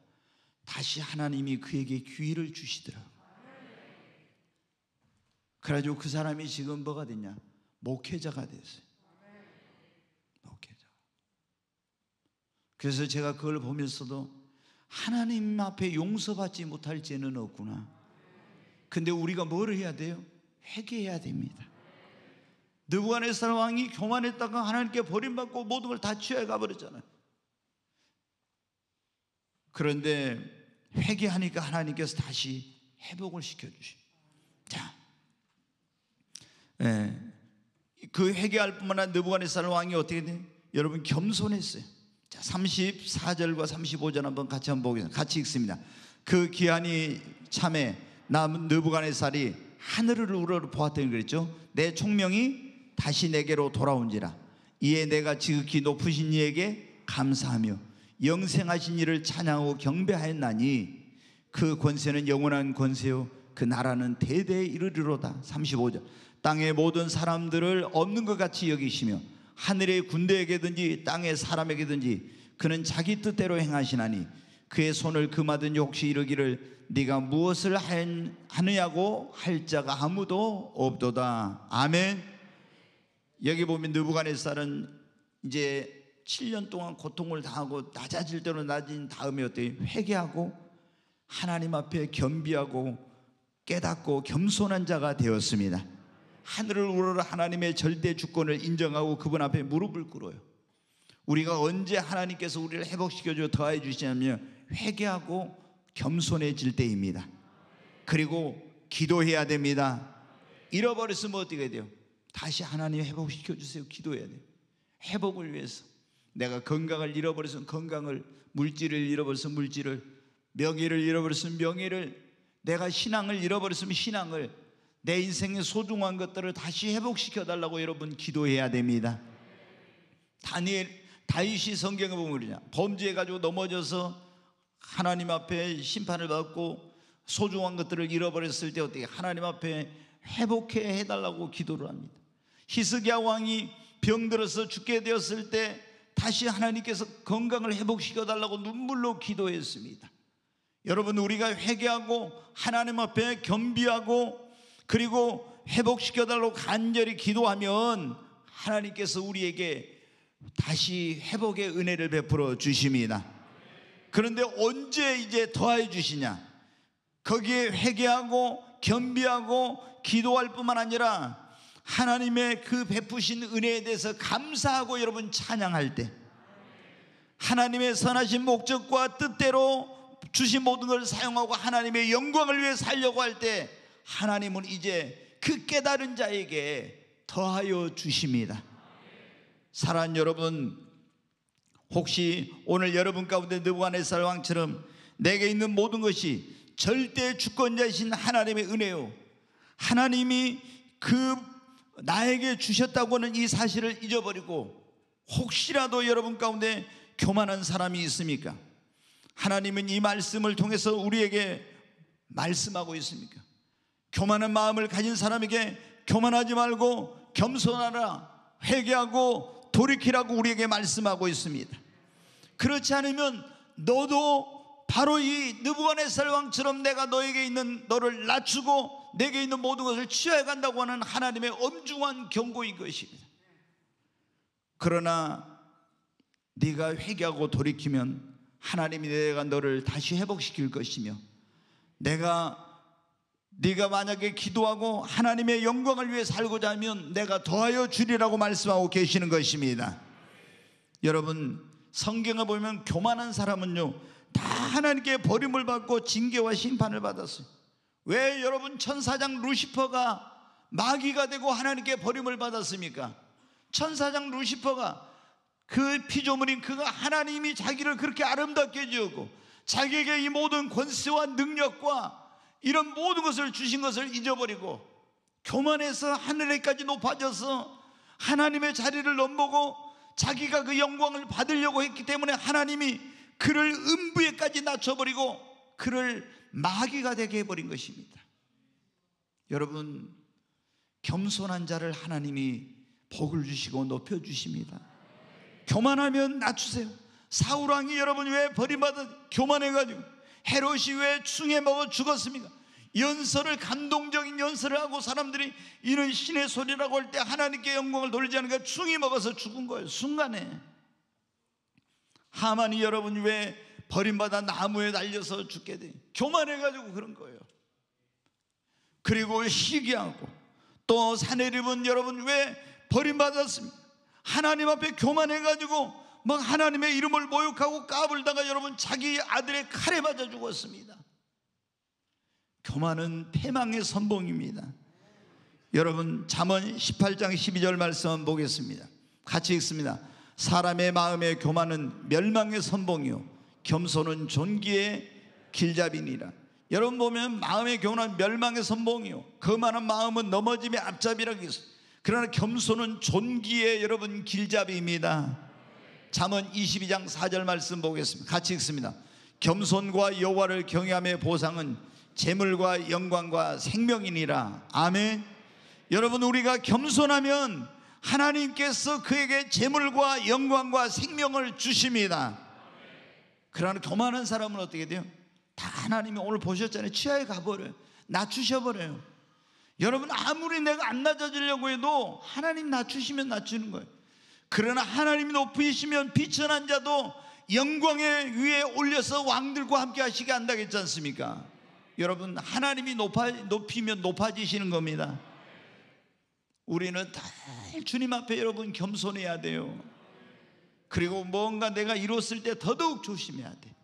다시 하나님이 그에게 기회를 주시더라고. 그래가지고 그 사람이 지금 뭐가 됐냐? 목회자가 됐어요. 목회자. 그래서 제가 그걸 보면서도 하나님 앞에 용서받지 못할 죄는 없구나. 근데 우리가 뭘 해야 돼요? 회개해야 됩니다. 느부갓네살 왕이 교만했다가 하나님께 버림받고 모든 걸 다 취해 가버렸잖아요. 그런데 회개하니까 하나님께서 다시 회복을 시켜 주십니다. 예. 그 회개할 뿐만 아니라 느부갓네살 왕이 어떻게 돼? 여러분 겸손했어요. 자, 34절과 35절 한번 같이 한번 보겠습니다. 같이 읽습니다. 그 기한이 참에 남 느부갓네살이 하늘을 우러러 보았더니 그랬죠. 내 총명이 다시 내게로 돌아온지라. 이에 내가 지극히 높으신 이에게 감사하며 영생하신 이를 찬양하고 경배하였나니 그 권세는 영원한 권세요 그 나라는 대대에 이르리로다. 35절. 땅의 모든 사람들을 없는 것 같이 여기시며 하늘의 군대에게든지 땅의 사람에게든지 그는 자기 뜻대로 행하시나니 그의 손을 금하든지 혹시 이르기를 네가 무엇을 하느냐고 할 자가 아무도 없도다. 아멘. 여기 보면 느부갓네살은 이제 7년 동안 고통을 당하고 낮아질 대로 낮은 다음에 어때 회개하고 하나님 앞에 겸비하고 깨닫고 겸손한 자가 되었습니다. 하늘을 우러러 하나님의 절대 주권을 인정하고 그분 앞에 무릎을 꿇어요. 우리가 언제 하나님께서 우리를 회복시켜줘 더해 주시냐면 회개하고 겸손해질 때입니다. 그리고 기도해야 됩니다. 잃어버렸으면 어떻게 돼요? 다시 하나님 회복시켜 주세요. 기도해야 돼요. 회복을 위해서 내가 건강을 잃어버려서 건강을 물질을 잃어버려서 물질을 명예를 잃어버렸으면 명예를 내가 신앙을 잃어버렸으면 신앙을 내 인생의 소중한 것들을 다시 회복시켜 달라고 여러분 기도해야 됩니다. 다니엘 다윗이 성경에 보면 그러냐 범죄해 가지고 넘어져서 하나님 앞에 심판을 받고 소중한 것들을 잃어버렸을 때 어떻게 하나님 앞에 회복해 해달라고 기도를 합니다. 히스기야 왕이 병들어서 죽게 되었을 때 다시 하나님께서 건강을 회복시켜 달라고 눈물로 기도했습니다. 여러분 우리가 회개하고 하나님 앞에 겸비하고 그리고 회복시켜달라고 간절히 기도하면 하나님께서 우리에게 다시 회복의 은혜를 베풀어 주십니다. 그런데 언제 이제 더해 주시냐? 거기에 회개하고 겸비하고 기도할 뿐만 아니라 하나님의 그 베푸신 은혜에 대해서 감사하고 여러분 찬양할 때 하나님의 선하신 목적과 뜻대로 주신 모든 걸 사용하고 하나님의 영광을 위해 살려고 할때 하나님은 이제 그 깨달은 자에게 더하여 주십니다. 사랑 여러분, 혹시 오늘 여러분 가운데 느부갓네살 왕처럼 내게 있는 모든 것이 절대 주권자이신 하나님의 은혜요. 하나님이 그 나에게 주셨다고 는이 사실을 잊어버리고 혹시라도 여러분 가운데 교만한 사람이 있습니까? 하나님은 이 말씀을 통해서 우리에게 말씀하고 있습니까? 교만한 마음을 가진 사람에게 교만하지 말고 겸손하라 회개하고 돌이키라고 우리에게 말씀하고 있습니다. 그렇지 않으면 너도 바로 이느부갓의살 왕처럼 내가 너에게 있는 너를 낮추고 내게 있는 모든 것을 취해 간다고 하는 하나님의 엄중한 경고인 것입니다. 그러나 네가 회개하고 돌이키면 하나님이 내가 너를 다시 회복시킬 것이며 내가 네가 만약에 기도하고 하나님의 영광을 위해 살고자 하면 내가 더하여 주리라고 말씀하고 계시는 것입니다. 여러분 성경을 보면 교만한 사람은요 다 하나님께 버림을 받고 징계와 심판을 받았어요. 왜 여러분 천사장 루시퍼가 마귀가 되고 하나님께 버림을 받았습니까? 천사장 루시퍼가 그 피조물인 그가 하나님이 자기를 그렇게 아름답게 지었고 자기에게 이 모든 권세와 능력과 이런 모든 것을 주신 것을 잊어버리고 교만해서 하늘에까지 높아져서 하나님의 자리를 넘보고 자기가 그 영광을 받으려고 했기 때문에 하나님이 그를 음부에까지 낮춰버리고 그를 마귀가 되게 해버린 것입니다. 여러분, 겸손한 자를 하나님이 복을 주시고 높여주십니다. 교만하면 낮추세요. 사울왕이 여러분 왜 버림받은 교만해가지고 헤롯이 왜 충해 먹어 죽었습니까? 연설을 감동적인 연설을 하고 사람들이 이런 신의 소리라고 할 때 하나님께 영광을 돌리지 않으니까 충이 그 먹어서 죽은 거예요 순간에 하만이 여러분 왜 버림받아 나무에 달려서 죽게 돼 교만해가지고 그런 거예요 그리고 희귀하고 또 사내립은 여러분 왜 버림받았습니까 하나님 앞에 교만해가지고 막 뭐 하나님의 이름을 모욕하고 까불다가 여러분 자기 아들의 칼에 맞아 죽었습니다. 교만은 패망의 선봉입니다. 여러분 잠언 18장 12절 말씀 보겠습니다. 같이 읽습니다. 사람의 마음의 교만은 멸망의 선봉이요 겸손은 존귀의 길잡이니라. 여러분 보면 마음의 교만은 멸망의 선봉이요 거만한 마음은 넘어짐의 앞잡이라고 했어요. 그러나 겸손은 존귀의 여러분 길잡이입니다. 잠언 22장 4절 말씀 보겠습니다. 같이 읽습니다. 겸손과 여호와를 경외함의 보상은 재물과 영광과 생명이니라. 아멘. 여러분 우리가 겸손하면 하나님께서 그에게 재물과 영광과 생명을 주십니다. 그러나 교만한 사람은 어떻게 돼요? 다 하나님이 오늘 보셨잖아요. 취하에 가버려요. 낮추셔버려요. 여러분 아무리 내가 안 낮아지려고 해도 하나님 낮추시면 낮추는 거예요. 그러나 하나님이 높으시면 비천한 자도 영광의 위에 올려서 왕들과 함께 하시게 한다 했지 않습니까? 여러분 하나님이 높아, 높이면 높아지시는 겁니다 우리는 다 주님 앞에 여러분 겸손해야 돼요 그리고 뭔가 내가 이뤘을 때 더더욱 조심해야 돼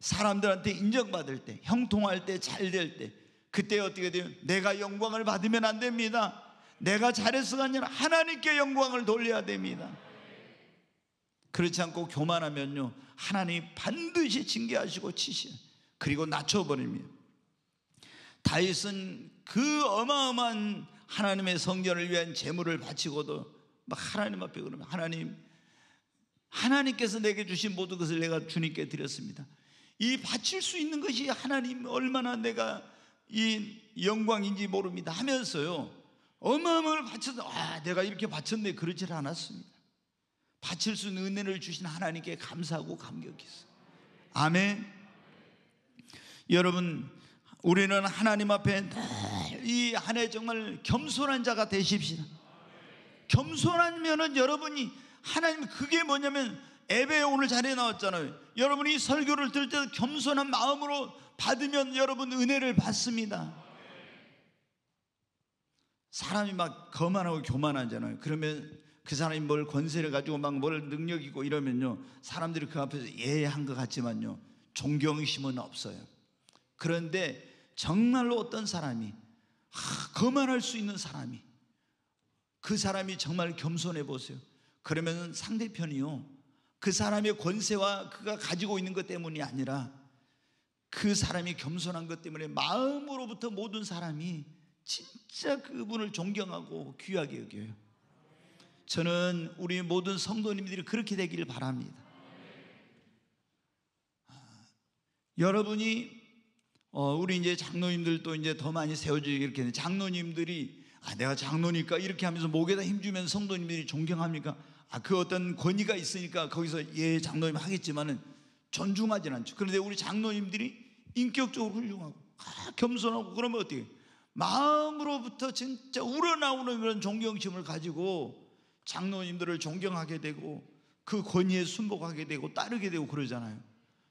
사람들한테 인정받을 때 형통할 때잘 될때 그때 어떻게 돼요? 내가 영광을 받으면 안 됩니다 내가 잘해서가 아니라 하나님께 영광을 돌려야 됩니다 그렇지 않고 교만하면요. 하나님 반드시 징계하시고 치시 그리고 낮춰버립니다. 다윗은 그 어마어마한 하나님의 성전을 위한 재물을 바치고도 막 하나님 앞에 그러면 하나님 하나님께서 내게 주신 모든 것을 내가 주님께 드렸습니다. 이 바칠 수 있는 것이 하나님 얼마나 내가 이 영광인지 모릅니다 하면서요. 어마어마를 바쳤 아, 내가 이렇게 바쳤네. 그러질 않았습니다. 바칠 수 있는 은혜를 주신 하나님께 감사하고 감격했어요. 아멘. 여러분, 우리는 하나님 앞에 이한해 정말 겸손한 자가 되십시다. 겸손하면은 여러분이 하나님 그게 뭐냐면 에베 오늘 자리에 나왔잖아요. 여러분이 설교를 들 때 겸손한 마음으로 받으면 여러분 은혜를 받습니다. 사람이 막 거만하고 교만하잖아요. 그러면 그 사람이 뭘 권세를 가지고 막 뭘 능력이고 이러면요. 사람들이 그 앞에서 예한 것 같지만요. 존경심은 없어요. 그런데 정말로 어떤 사람이 하, 거만할 수 있는 사람이 그 사람이 정말 겸손해 보세요. 그러면 상대편이요. 그 사람의 권세와 그가 가지고 있는 것 때문이 아니라 그 사람이 겸손한 것 때문에 마음으로부터 모든 사람이 진짜 그분을 존경하고 귀하게 여겨요. 저는 우리 모든 성도님들이 그렇게 되기를 바랍니다. 아, 여러분이 어, 우리 이제 장로님들도 이제 더 많이 세워지게 이렇게 장로님들이 아, 내가 장로니까 이렇게 하면서 목에다 힘주면 성도님들이 존경합니까? 아, 그 어떤 권위가 있으니까 거기서 예, 장로님 하겠지만은 존중하진 않죠. 그런데 우리 장로님들이 인격적으로 훌륭하고 아, 겸손하고 그러면 어떻게? 마음으로부터 진짜 우러나오는 그런 존경심을 가지고 장로님들을 존경하게 되고 그 권위에 순복하게 되고 따르게 되고 그러잖아요.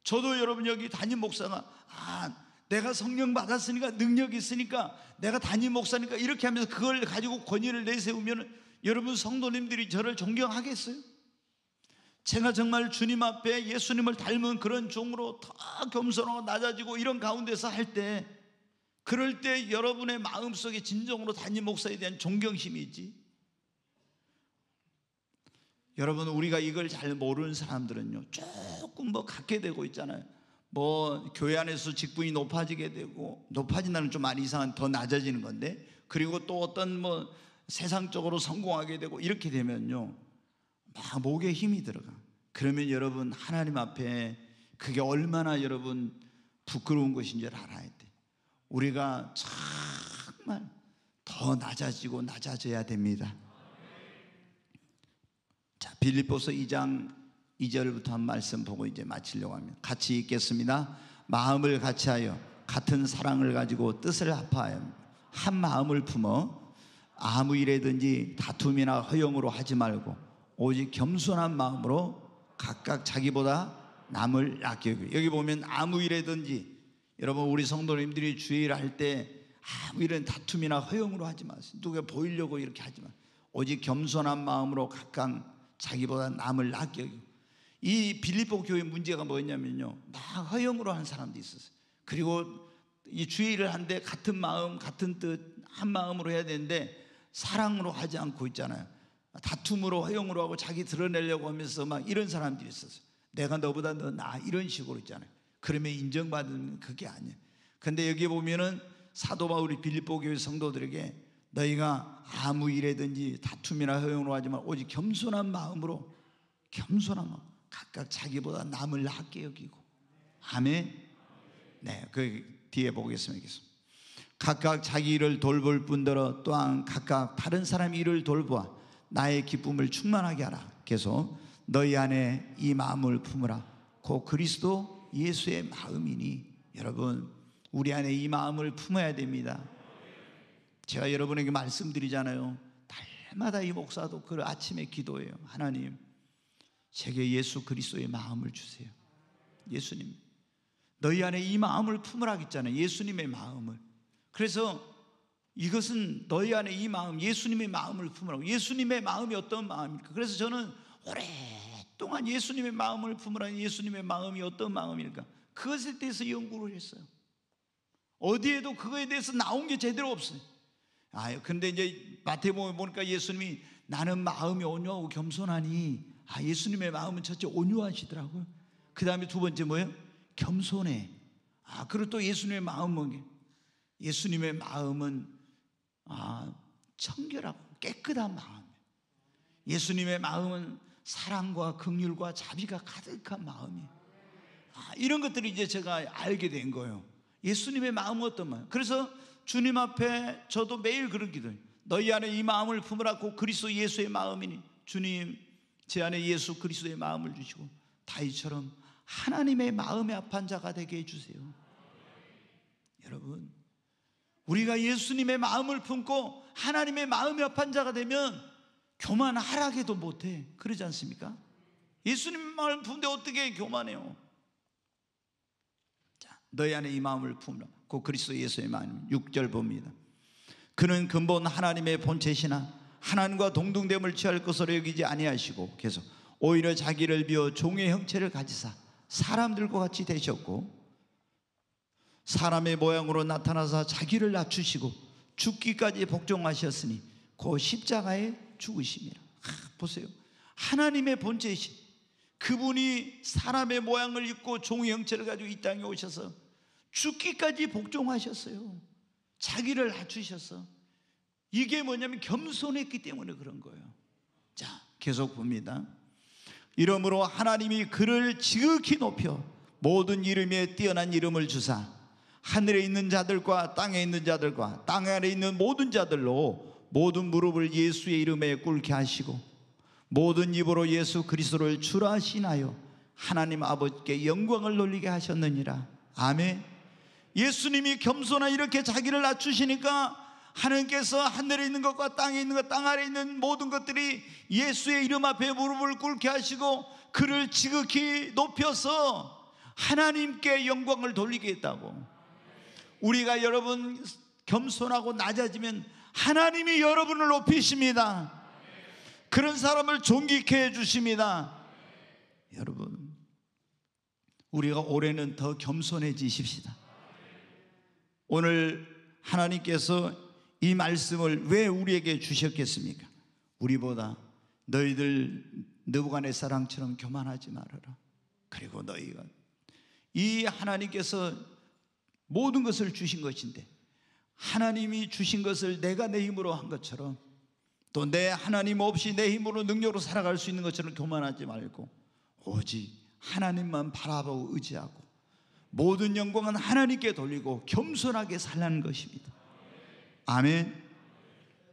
저도 여러분 여기 담임 목사가 아 내가 성령 받았으니까 능력 있으니까 내가 담임 목사니까 이렇게 하면서 그걸 가지고 권위를 내세우면 여러분 성도님들이 저를 존경하겠어요? 제가 정말 주님 앞에 예수님을 닮은 그런 종으로 더 겸손하고 낮아지고 이런 가운데서 할 때 그럴 때 여러분의 마음속에 진정으로 담임 목사에 대한 존경심이 있지 여러분 우리가 이걸 잘 모르는 사람들은요 조금 뭐 갖게 되고 있잖아요. 뭐 교회 안에서 직분이 높아지게 되고 높아진다는 좀 많이 이상한 더 낮아지는 건데 그리고 또 어떤 뭐 세상적으로 성공하게 되고 이렇게 되면요 막 목에 힘이 들어가. 그러면 여러분 하나님 앞에 그게 얼마나 여러분 부끄러운 것인지 알아야 돼. 우리가 정말 더 낮아지고 낮아져야 됩니다. 자, 빌립보서 2장 2절부터 한 말씀 보고 이제 마치려고 합니다. 같이 읽겠습니다. 마음을 같이하여 같은 사랑을 가지고 뜻을 합하여 한 마음을 품어 아무 일에든지 다툼이나 허용으로 하지 말고 오직 겸손한 마음으로 각각 자기보다 남을 아껴요. 여기 보면 아무 일에든지 여러분 우리 성도님들이 주의를 할때 아무 일은 다툼이나 허용으로 하지 마세요. 누가 보이려고 이렇게 하지 마. 오직 겸손한 마음으로 각각 자기보다 남을 낮게 여기이 빌립보 교회 문제가 뭐였냐면요. 막 허용으로 한 사람도 있었어요. 그리고 이 주의 일 한데 같은 마음, 같은 뜻, 한 마음으로 해야 되는데 사랑으로 하지 않고 있잖아요. 다툼으로 허용으로 하고 자기 드러내려고 하면서 막 이런 사람들이 있었어요. 내가 너보다 너 나 이런 식으로 있잖아요. 그러면 인정받은 그게 아니에요. 근데 여기 보면은 사도 바울이 빌립보 교회 성도들에게 너희가 아무 일에든지 다툼이나 허용으로 하지만 오직 겸손한 마음으로 겸손한 마음 각각 자기보다 남을 낫게 여기고 아멘 네그 뒤에 보겠습니다 각각 자기 일을 돌볼 뿐더러 또한 각각 다른 사람 일을 돌보아 나의 기쁨을 충만하게 하라 계속 너희 안에 이 마음을 품으라 곧 그리스도 예수의 마음이니 여러분 우리 안에 이 마음을 품어야 됩니다 제가 여러분에게 말씀드리잖아요. 달마다 이 목사도 그 아침에 기도해요. 하나님, 제게 예수 그리스도의 마음을 주세요. 예수님, 너희 안에 이 마음을 품으라 했잖아요. 예수님의 마음을. 그래서 이것은 너희 안에 이 마음, 예수님의 마음을 품으라고. 예수님의 마음이 어떤 마음일까 그래서 저는 오랫동안 예수님의 마음을 품으라는 예수님의 마음이 어떤 마음일까? 그것에 대해서 연구를 했어요. 어디에도 그거에 대해서 나온 게 제대로 없어요. 아유, 근데 이제 마태복음 보니까 예수님이 나는 마음이 온유하고 겸손하니 아, 예수님의 마음은 첫째 온유하시더라고요. 그 다음에 두 번째 뭐예요? 겸손해. 아, 그리고 또 예수님의 마음은 예수님의 마음은 아, 청결하고 깨끗한 마음. 이에요 예수님의 마음은 사랑과 긍휼과 자비가 가득한 마음이에요. 아, 이런 것들을 이제 제가 알게 된 거예요. 예수님의 마음은 어떤 마음? 그래서 주님 앞에 저도 매일 그런 기도 너희 안에 이 마음을 품으라고 그리스도 예수의 마음이니 주님 제 안에 예수 그리스도의 마음을 주시고 다이처럼 하나님의 마음의 합한 자가 되게 해주세요 여러분 우리가 예수님의 마음을 품고 하나님의 마음의 합한 자가 되면 교만하라게도 못해 그러지 않습니까? 예수님 마음 품는데 어떻게 교만해요? 너희 안에 이 마음을 품으라. 그 그리스도 예수의 마음. 6절 봅니다. 그는 근본 하나님의 본체시나 하나님과 동등됨을 취할 것으로 여기지 아니하시고 계속 오히려 자기를 비워 종의 형체를 가지사 사람들과 같이 되셨고 사람의 모양으로 나타나서 자기를 낮추시고 죽기까지 복종하셨으니 그 십자가에 죽으심이라. 아, 보세요. 하나님의 본체이신 그분이 사람의 모양을 입고 종의 형체를 가지고 이 땅에 오셔서 죽기까지 복종하셨어요. 자기를 낮추셔서. 이게 뭐냐면 겸손했기 때문에 그런 거예요. 자, 계속 봅니다. 이러므로 하나님이 그를 지극히 높여 모든 이름에 뛰어난 이름을 주사 하늘에 있는 자들과 땅에 있는 자들과 땅 아래 있는 모든 자들로 모든 무릎을 예수의 이름에 꿇게 하시고 모든 입으로 예수 그리스도를 주라 하시 하나님 아버지께 영광을 돌리게 하셨느니라 아멘 예수님이 겸손한 이렇게 자기를 낮추시니까 하나님께서 하늘에 있는 것과 땅에 있는 것, 땅 아래 에 있는 모든 것들이 예수의 이름 앞에 무릎을 꿇게 하시고 그를 지극히 높여서 하나님께 영광을 돌리게 했다고. 우리가 여러분 겸손하고 낮아지면 하나님이 여러분을 높이십니다. 그런 사람을 존귀케 해주십니다. 여러분, 우리가 올해는 더 겸손해지십시다. 오늘 하나님께서 이 말씀을 왜 우리에게 주셨겠습니까? 우리보다 너희들 느부간의 사랑처럼 교만하지 말아라. 그리고 너희가 이 하나님께서 모든 것을 주신 것인데 하나님이 주신 것을 내가 내 힘으로 한 것처럼 또 내 하나님 없이 내 힘으로 능력으로 살아갈 수 있는 것처럼 교만하지 말고 오직 하나님만 바라보고 의지하고 모든 영광은 하나님께 돌리고 겸손하게 살라는 것입니다. 아멘.